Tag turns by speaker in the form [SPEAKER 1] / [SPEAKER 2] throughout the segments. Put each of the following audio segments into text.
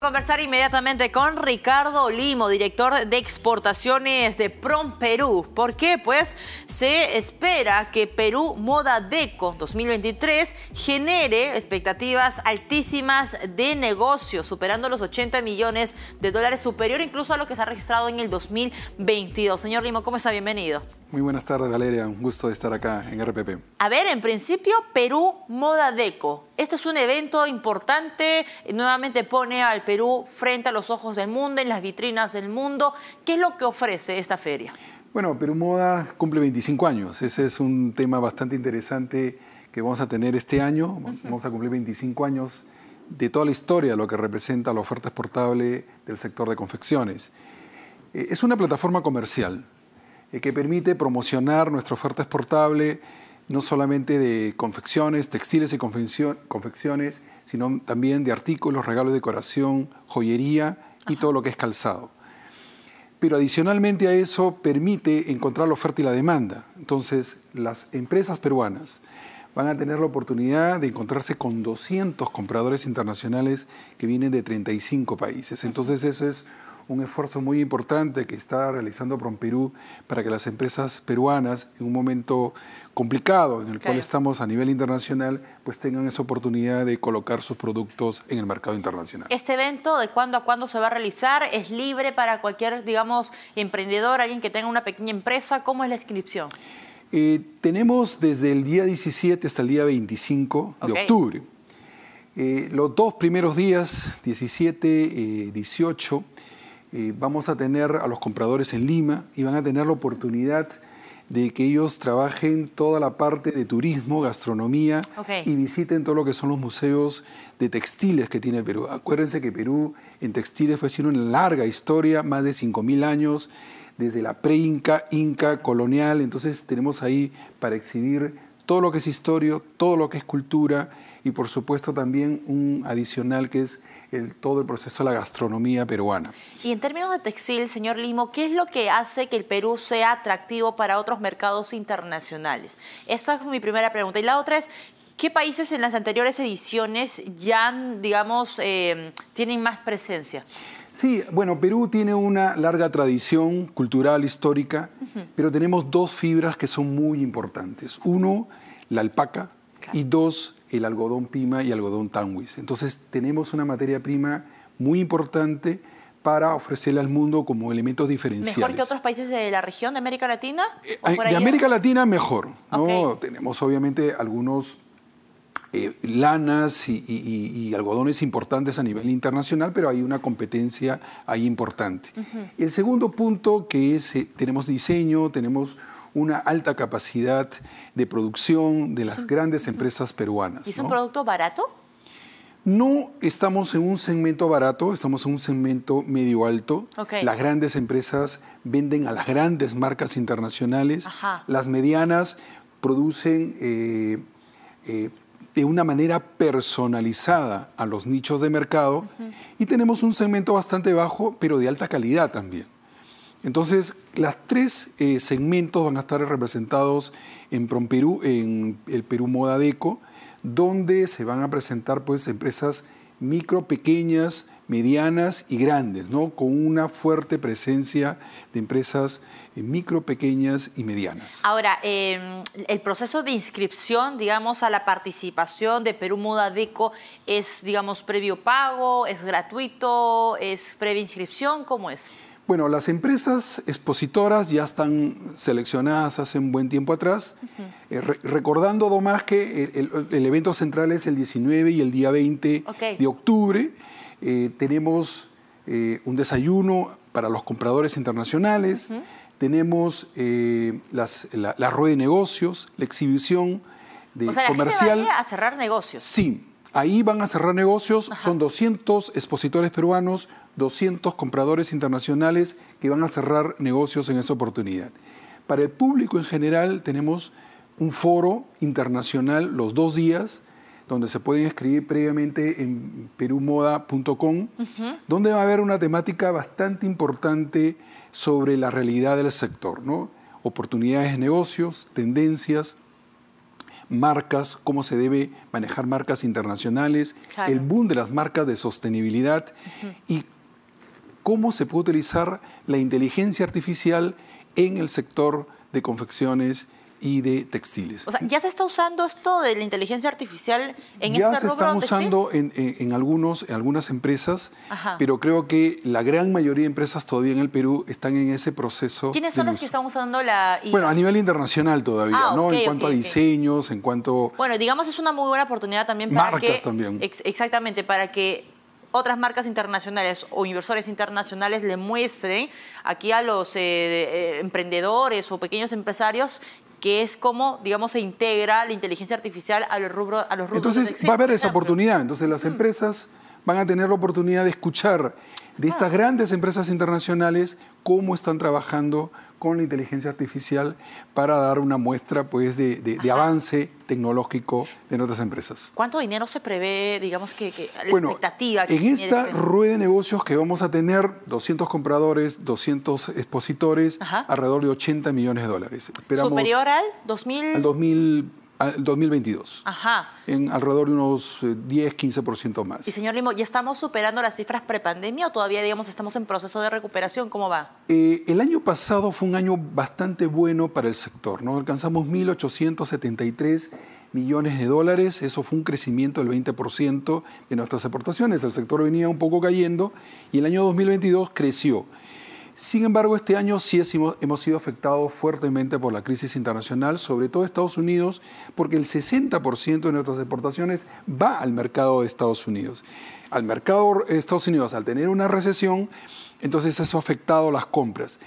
[SPEAKER 1] Conversar inmediatamente con Ricardo Limo, director de exportaciones de Prom Perú. ¿Por qué? Pues se espera que Perú Moda Deco 2023 genere expectativas altísimas de negocio, superando los 80 millones de dólares, superior incluso a lo que se ha registrado en el 2022. Señor Limo, ¿cómo está? Bienvenido.
[SPEAKER 2] Muy buenas tardes, Valeria. Un gusto de estar acá en RPP.
[SPEAKER 1] A ver, en principio, Perú Moda Deco. Este es un evento importante, nuevamente pone al Perú frente a los ojos del mundo, en las vitrinas del mundo. ¿Qué es lo que ofrece esta feria?
[SPEAKER 2] Bueno, Perú Moda cumple 25 años. Ese es un tema bastante interesante que vamos a tener este año. Vamos a cumplir 25 años de toda la historia, lo que representa la oferta exportable del sector de confecciones. Eh, es una plataforma comercial eh, que permite promocionar nuestra oferta exportable, no solamente de confecciones, textiles y confecciones, sino también de artículos, regalos de decoración, joyería y todo lo que es calzado. Pero adicionalmente a eso permite encontrar la oferta y la demanda. Entonces, las empresas peruanas van a tener la oportunidad de encontrarse con 200 compradores internacionales que vienen de 35 países. Entonces, eso es un esfuerzo muy importante que está realizando PromPerú para que las empresas peruanas, en un momento complicado en el cual estamos a nivel internacional, pues tengan esa oportunidad de colocar sus productos en el mercado internacional.
[SPEAKER 1] Este evento, ¿de cuándo a cuándo se va a realizar? ¿Es libre para cualquier, digamos, emprendedor, alguien que tenga una pequeña empresa? ¿Cómo es la inscripción?
[SPEAKER 2] Eh, tenemos desde el día 17 hasta el día 25 de octubre. Eh, los dos primeros días, 17 y 18, eh, vamos a tener a los compradores en Lima y van a tener la oportunidad de que ellos trabajen toda la parte de turismo, gastronomía y visiten todo lo que son los museos de textiles que tiene Perú. Acuérdense que Perú en textiles pues tiene una larga historia, más de 5.000 años, desde la pre-inca, inca, colonial, entonces tenemos ahí para exhibir todo lo que es historia, todo lo que es cultura y por supuesto también un adicional que es todo el proceso de la gastronomía peruana.
[SPEAKER 1] Y en términos de textil, señor Limo, ¿qué es lo que hace que el Perú sea atractivo para otros mercados internacionales? Esa es mi primera pregunta. Y la otra es, ¿Qué países en las anteriores ediciones ya, digamos, eh, tienen más presencia?
[SPEAKER 2] Sí, bueno, Perú tiene una larga tradición cultural, histórica, pero tenemos dos fibras que son muy importantes. Uno, la alpaca, y dos, el algodón pima y algodón tanwis. Entonces tenemos una materia prima muy importante para ofrecerle al mundo como elementos diferenciales. ¿Mejor que
[SPEAKER 1] otros países de la región de América Latina? Eh, de América
[SPEAKER 2] Latina mejor. Tenemos obviamente algunos eh, lanas y, algodones importantes a nivel internacional, pero hay una competencia ahí importante. El segundo punto que es, eh, tenemos diseño, tenemos una alta capacidad de producción de las grandes empresas peruanas. ¿Y es un
[SPEAKER 1] producto barato?
[SPEAKER 2] No estamos en un segmento barato, estamos en un segmento medio alto. Las grandes empresas venden a las grandes marcas internacionales. Las medianas producen eh, de una manera personalizada a los nichos de mercado y tenemos un segmento bastante bajo, pero de alta calidad también. Entonces, las tres eh, segmentos van a estar representados en PromPerú, en el Perú Moda Deco, donde se van a presentar pues empresas micro, pequeñas, medianas y grandes, ¿no? con una fuerte presencia de empresas eh, micro, pequeñas y medianas.
[SPEAKER 1] Ahora, eh, el proceso de inscripción, digamos, a la participación de Perú Deco es, digamos, previo pago, es gratuito, es previa inscripción, ¿cómo es?
[SPEAKER 2] Bueno, las empresas expositoras ya están seleccionadas hace un buen tiempo atrás. Eh, recordando, Domás, que el, evento central es el 19 y el día 20 de octubre. Eh, tenemos eh, un desayuno para los compradores internacionales, tenemos eh, la, rueda de negocios, la exhibición de o sea, comercial.
[SPEAKER 1] a cerrar negocios. Sí,
[SPEAKER 2] ahí van a cerrar negocios. Son 200 expositores peruanos, 200 compradores internacionales que van a cerrar negocios en esa oportunidad. Para el público en general tenemos un foro internacional los dos días donde se pueden escribir previamente en perumoda.com, donde va a haber una temática bastante importante sobre la realidad del sector, ¿no? oportunidades de negocios, tendencias, marcas, cómo se debe manejar marcas internacionales, el boom de las marcas de sostenibilidad y cómo se puede utilizar la inteligencia artificial en el sector de confecciones y de textiles. O sea, ¿ya
[SPEAKER 1] se está usando esto de la inteligencia artificial en esta este rubro? Ya se está
[SPEAKER 2] usando en, algunos, algunas empresas, pero creo que la gran mayoría de empresas todavía en el Perú están en ese proceso. ¿Quiénes son las que
[SPEAKER 1] están usando la Bueno, a
[SPEAKER 2] nivel internacional todavía, ah, ¿no? en cuanto a diseños, en cuanto...
[SPEAKER 1] Bueno, digamos es una muy buena oportunidad también para Marcas también. exactamente, para que otras marcas internacionales o inversores internacionales le muestren aquí a los eh, eh, emprendedores o pequeños empresarios que es como, digamos, se integra la inteligencia artificial a los rubros. A los rubros Entonces va a haber
[SPEAKER 2] esa oportunidad. Entonces las mm. empresas van a tener la oportunidad de escuchar de estas grandes empresas internacionales cómo están trabajando con la inteligencia artificial para dar una muestra pues, de, avance tecnológico de nuestras empresas.
[SPEAKER 1] ¿Cuánto dinero se prevé, digamos, que, la bueno, expectativa? Que en esta este
[SPEAKER 2] rueda de negocios que vamos a tener, 200 compradores, 200 expositores, alrededor de 80 millones de dólares. ¿Superior al 2000? Al 2000 2022. Ajá. En alrededor de unos 10, eh, 15% más. Y
[SPEAKER 1] señor Limo, ¿ya estamos superando las cifras prepandemia o todavía, digamos, estamos en proceso de recuperación? ¿Cómo va?
[SPEAKER 2] Eh, el año pasado fue un año bastante bueno para el sector, ¿no? Alcanzamos 1.873 millones de dólares, eso fue un crecimiento del 20% de nuestras aportaciones. El sector venía un poco cayendo y el año 2022 creció. Sin embargo, este año sí hemos sido afectados fuertemente por la crisis internacional, sobre todo Estados Unidos, porque el 60% de nuestras exportaciones va al mercado de Estados Unidos. Al mercado de Estados Unidos, al tener una recesión, entonces eso ha afectado las compras.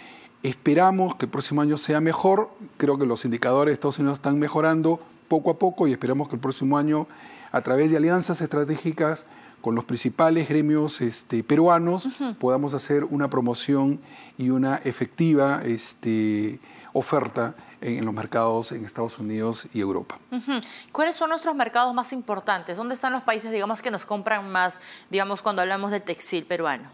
[SPEAKER 2] Esperamos que el próximo año sea mejor, creo que los indicadores de Estados Unidos están mejorando poco a poco y esperamos que el próximo año, a través de alianzas estratégicas, con los principales gremios este, peruanos podamos hacer una promoción y una efectiva este, oferta en, los mercados en Estados Unidos y Europa.
[SPEAKER 1] ¿Cuáles son nuestros mercados más importantes? ¿Dónde están los países, digamos, que nos compran más, digamos, cuando hablamos de textil peruano?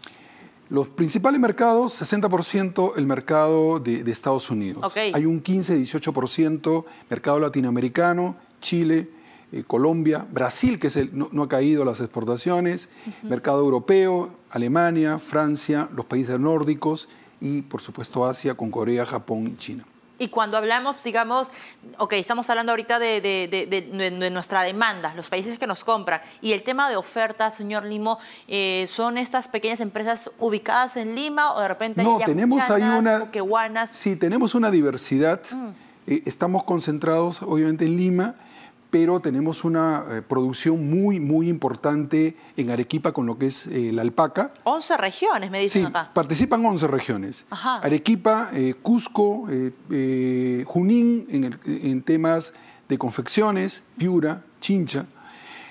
[SPEAKER 2] Los principales mercados, 60% el mercado de, Estados Unidos. Hay un 15-18% mercado latinoamericano, Chile, eh, Colombia, Brasil, que es el, no, ha caído las exportaciones, mercado europeo, Alemania, Francia, los países nórdicos y por supuesto Asia con Corea, Japón y China.
[SPEAKER 1] Y cuando hablamos, digamos, ok, estamos hablando ahorita de, nuestra demanda, los países que nos compran, y el tema de oferta, señor Limo, eh, ¿son estas pequeñas empresas ubicadas en Lima o de repente no, tenemos ahí
[SPEAKER 2] una, Sí, tenemos una diversidad. Mm. Eh, estamos concentrados, obviamente, en Lima, pero tenemos una eh, producción muy, muy importante en Arequipa con lo que es eh, la alpaca.
[SPEAKER 1] 11 regiones, me dicen sí,
[SPEAKER 2] Participan 11 regiones. Arequipa, eh, Cusco, Junín en, temas de confecciones, Piura, Chincha,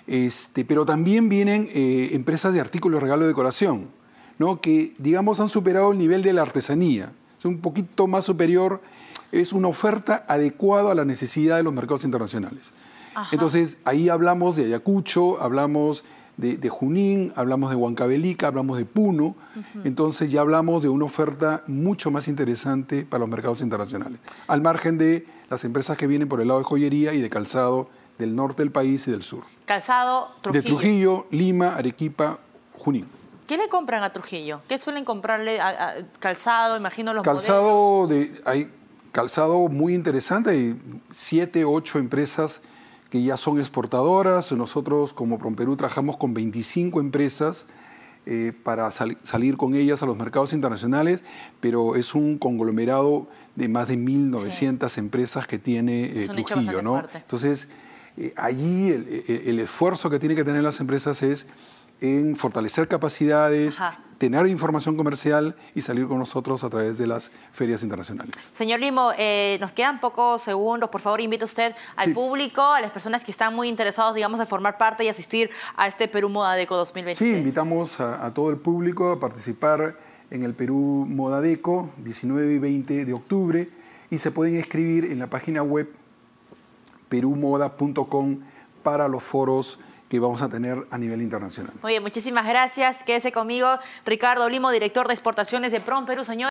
[SPEAKER 2] este, pero también vienen empresas de artículos, de regalo de decoración, que digamos han superado el nivel de la artesanía, es un poquito más superior, es una oferta adecuada a la necesidad de los mercados internacionales. Entonces, ahí hablamos de Ayacucho, hablamos de, Junín, hablamos de Huancavelica, hablamos de Puno. Entonces, ya hablamos de una oferta mucho más interesante para los mercados internacionales, al margen de las empresas que vienen por el lado de joyería y de calzado del norte del país y del sur.
[SPEAKER 1] Calzado, Trujillo. De Trujillo,
[SPEAKER 2] Lima, Arequipa, Junín.
[SPEAKER 1] ¿Qué le compran a Trujillo? ¿Qué suelen comprarle calzado? Imagino los calzado
[SPEAKER 2] De, hay calzado muy interesante, hay siete, ocho empresas que ya son exportadoras. Nosotros como Promperú trabajamos con 25 empresas eh, para salir con ellas a los mercados internacionales, pero es un conglomerado de más de 1.900 empresas que tiene eh, Trujillo. ¿no? Entonces, eh, allí el, el esfuerzo que tienen que tener las empresas es en fortalecer capacidades, tener información comercial y salir con nosotros a través de las ferias internacionales.
[SPEAKER 1] Señor Limo, eh, nos quedan pocos segundos. Por favor, invite usted al público, a las personas que están muy interesados, digamos, de formar parte y asistir a este Perú Moda Deco 2020. Sí,
[SPEAKER 2] invitamos a, todo el público a participar en el Perú Moda Deco 19 y 20 de octubre y se pueden escribir en la página web perumoda.com para los foros que vamos a tener a nivel internacional.
[SPEAKER 1] Oye, muchísimas gracias. Quédese conmigo, Ricardo Limo, director de exportaciones de Prom Perú, señor.